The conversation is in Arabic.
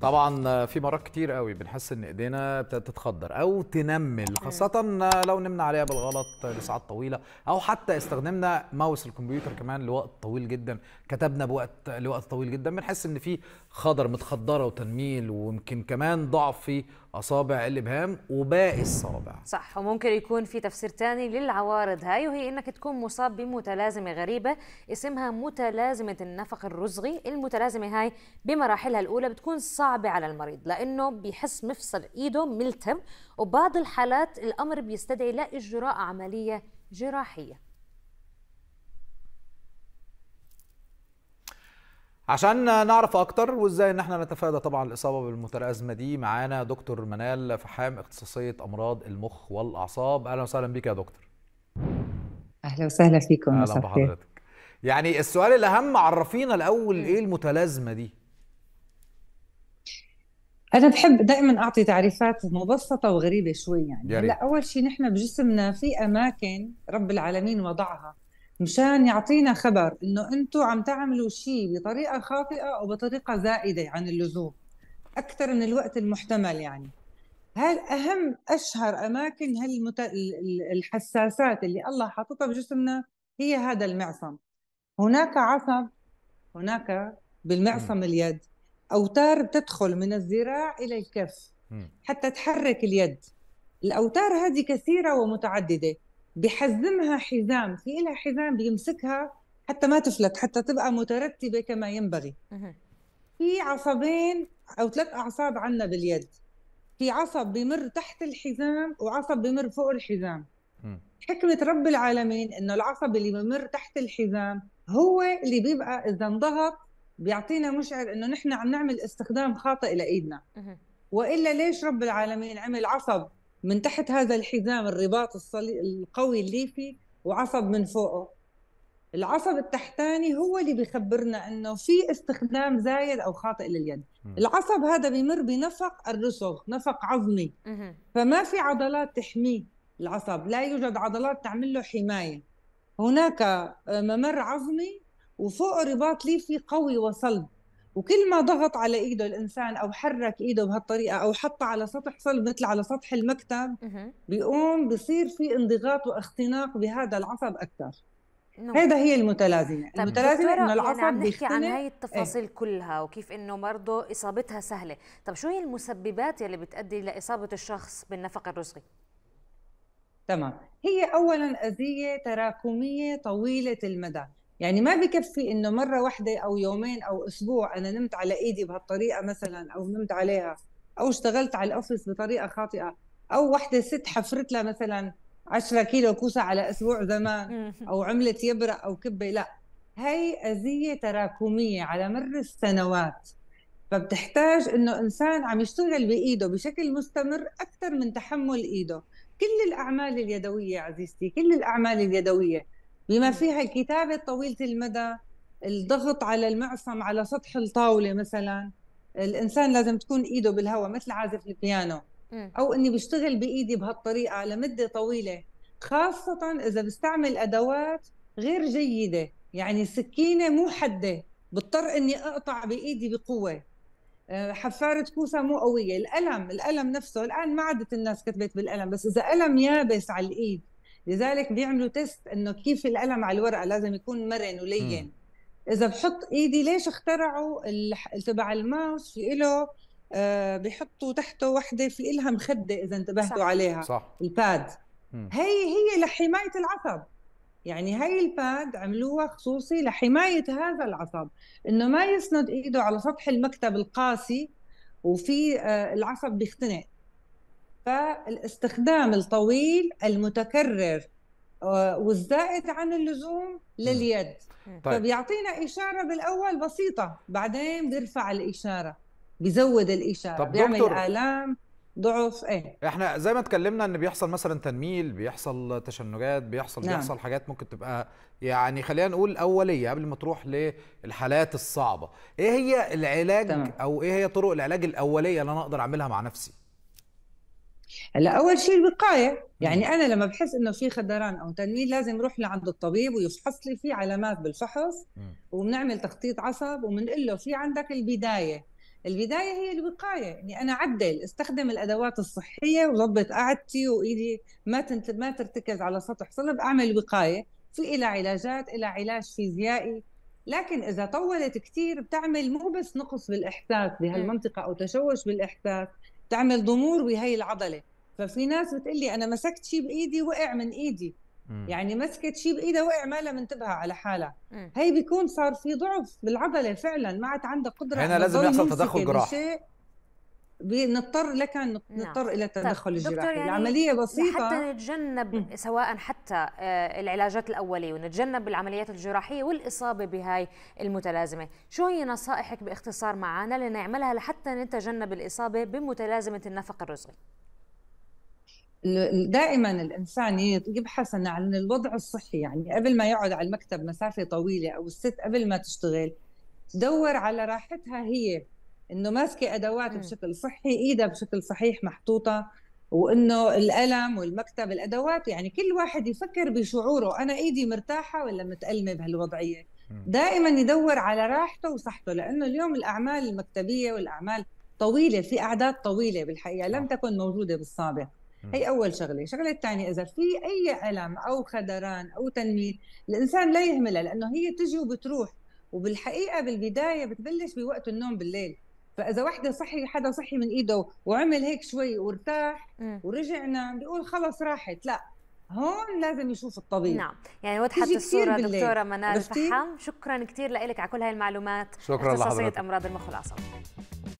طبعا في مرات كتير قوي بنحس ان ايدينا بتتخدر او تنمل خاصه لو نمنا عليها بالغلط لساعات طويله او حتى استخدمنا ماوس الكمبيوتر كمان لوقت طويل جدا كتبنا بوقت لوقت طويل جدا بنحس ان في خضر متخدره وتنميل ويمكن كمان ضعف في اصابع الابهام وباقي الصابع صح وممكن يكون في تفسير تاني للعوارض هاي وهي انك تكون مصاب بمتلازمه غريبه اسمها متلازمه النفق الرزغي المتلازمه هاي بمراحلها الاولى بتكون صعبه على المريض لانه بيحس مفصل ايده ملتم وبعض الحالات الامر بيستدعي لاجراء عمليه جراحيه عشان نعرف اكتر وازاي ان احنا نتفادى طبعا الاصابه بالمتلازمه دي معانا دكتور منال فحام اختصاصيه امراض المخ والاعصاب اهلا وسهلا بيك يا دكتور اهلا وسهلا فيكم اهلا بحضرتك يعني السؤال الاهم عرفينا الاول ايه المتلازمه دي انا بحب دائما اعطي تعريفات مبسطه وغريبه شوي يعني هلا اول شيء نحن بجسمنا في اماكن رب العالمين وضعها مشان يعطينا خبر انه انتم عم تعملوا شيء بطريقه خاطئه او بطريقه زائده عن اللزوم اكثر من الوقت المحتمل يعني هل اهم اشهر اماكن هالمت... الحساسات اللي الله حاططها بجسمنا هي هذا المعصم هناك عصب هناك بالمعصم اليد اوتار بتدخل من الذراع الى الكف حتى تحرك اليد الاوتار هذه كثيره ومتعدده بحزمها حزام في لها حزام بيمسكها حتى ما تفلت حتى تبقى مترتبه كما ينبغي في عصبين او ثلاث اعصاب عنا باليد في عصب بمر تحت الحزام وعصب بمر فوق الحزام حكمة رب العالمين انه العصب اللي بمر تحت الحزام هو اللي بيبقى اذا انضغط بيعطينا مشعر انه نحن عم نعمل استخدام خاطئ لايدنا والا ليش رب العالمين عمل عصب من تحت هذا الحزام الرباط الصلي... القوي الليفي وعصب من فوقه العصب التحتاني هو اللي بيخبرنا انه في استخدام زايد او خاطئ لليد العصب هذا بيمر بنفق الرسغ نفق عظمي فما في عضلات تحميه العصب لا يوجد عضلات تعمل له حمايه هناك آه، ممر عظمي وفوق رباط ليفي قوي وصلب وكل ما ضغط على ايده الانسان او حرك ايده بهالطريقه او حطها على سطح صلب مثل على سطح المكتب بيقوم بصير في انضغاط واختناق بهذا العصب اكثر نعم. هذا هي المتلازمه طيب المتلازمه انه يعني العصب يعني عم نحكي عن هاي التفاصيل ايه؟ كلها وكيف انه برضه اصابتها سهله طب شو هي المسببات يلي بتؤدي لاصابه الشخص بالنفق الرزقي تمام هي اولا اذيه تراكميه طويله المدى يعني ما بكفي انه مره واحده او يومين او اسبوع انا نمت على ايدي بهالطريقه مثلا او نمت عليها او اشتغلت على الاوفيس بطريقه خاطئه او واحده ست حفرت لها مثلا 10 كيلو كوسه على اسبوع زمان او عملت يبرق او كبه لا هي اذيه تراكميه على مر السنوات فبتحتاج انه انسان عم يشتغل بايده بشكل مستمر اكثر من تحمل ايده كل الاعمال اليدويه عزيزتي كل الاعمال اليدويه بما فيها الكتابه طويله المدى الضغط على المعصم على سطح الطاوله مثلا الانسان لازم تكون ايده بالهواء مثل عازف البيانو او اني بشتغل بايدي بهالطريقه لمده طويله خاصه اذا بستعمل ادوات غير جيده يعني سكينه مو حده بضطر اني اقطع بايدي بقوه آه، حفارة كوسة مو قوية الألم الألم نفسه الآن ما عادت الناس كتبت بالألم بس إذا ألم يابس على الإيد لذلك بيعملوا تيست انه كيف القلم على الورقه لازم يكون مرن ولين اذا بحط ايدي ليش اخترعوا تبع الماوس في له آه، بحطوا تحته وحده في لها مخده اذا انتبهتوا صح. عليها صح. الباد مم. هي هي لحمايه العصب يعني هاي الباد عملوها خصوصي لحمايه هذا العصب انه ما يسند ايده على سطح المكتب القاسي وفي آه، العصب بيختنق فالاستخدام الطويل المتكرر آه، والزائد عن اللزوم لليد طيب. فبيعطينا طيب، إشارة بالأول بسيطة بعدين بيرفع الإشارة بيزود الإشارة طب بيعمل دكتور. آلام ضعف ايه احنا زي ما اتكلمنا ان بيحصل مثلا تنميل بيحصل تشنجات بيحصل نعم. بيحصل حاجات ممكن تبقى يعني خلينا نقول اوليه قبل ما تروح للحالات الصعبه ايه هي العلاج تمام. او ايه هي طرق العلاج الاوليه اللي انا اقدر اعملها مع نفسي هلا اول شيء الوقايه يعني انا لما بحس انه في خدران او تنميل لازم اروح لعند الطبيب ويفحص لي في علامات بالفحص وبنعمل تخطيط عصب وبنقول له في عندك البدايه البدايه هي الوقايه اني يعني انا اعدل استخدم الادوات الصحيه وظبط قعدتي وايدي ما ما ترتكز على سطح صلب اعمل وقايه في إلى علاجات إلى علاج فيزيائي لكن إذا طولت كثير بتعمل مو بس نقص بالإحساس بهالمنطقة أو تشوش بالإحساس تعمل ضمور بهي العضله ففي ناس بتقلي انا مسكت شيء بايدي وقع من ايدي يعني مسكت شيء بايدها وقع مالها منتبهه على حالها هي بيكون صار في ضعف بالعضله فعلا ما عاد عندها قدره هنا لازم يحصل تدخل جراحي بنضطر لك نعم. نضطر نعم. الى التدخل طيب، الجراحي يعني العمليه بسيطه حتى نتجنب م. سواء حتى آه، العلاجات الاوليه ونتجنب العمليات الجراحيه والاصابه بهاي المتلازمه شو هي نصائحك باختصار معنا لنعملها لحتى نتجنب الاصابه بمتلازمه النفق الرزقي دائما الانسان يبحث عن الوضع الصحي يعني قبل ما يقعد على المكتب مسافه طويله او الست قبل ما تشتغل تدور على راحتها هي انه ماسكه ادوات بشكل صحي ايدها بشكل صحيح محطوطه وانه القلم والمكتب الادوات يعني كل واحد يفكر بشعوره انا ايدي مرتاحه ولا متالمه بهالوضعيه دائما يدور على راحته وصحته لانه اليوم الاعمال المكتبيه والاعمال طويله في اعداد طويله بالحقيقه لم آه. تكن موجوده بالسابق هي اول شغله الشغله الثانيه اذا في اي الم او خدران او تنميل الانسان لا يهملها لانه هي تجي وبتروح وبالحقيقه بالبدايه بتبلش بوقت النوم بالليل فاذا وحده صحي حدا صحي من ايده وعمل هيك شوي وارتاح ورجع نام بيقول خلص راحت لا هون لازم يشوف الطبيب نعم يعني وضحت الصوره دكتوره منال فحام شكرا كثير لك على كل هاي المعلومات شكرا لحضرتك امراض المخ والعصب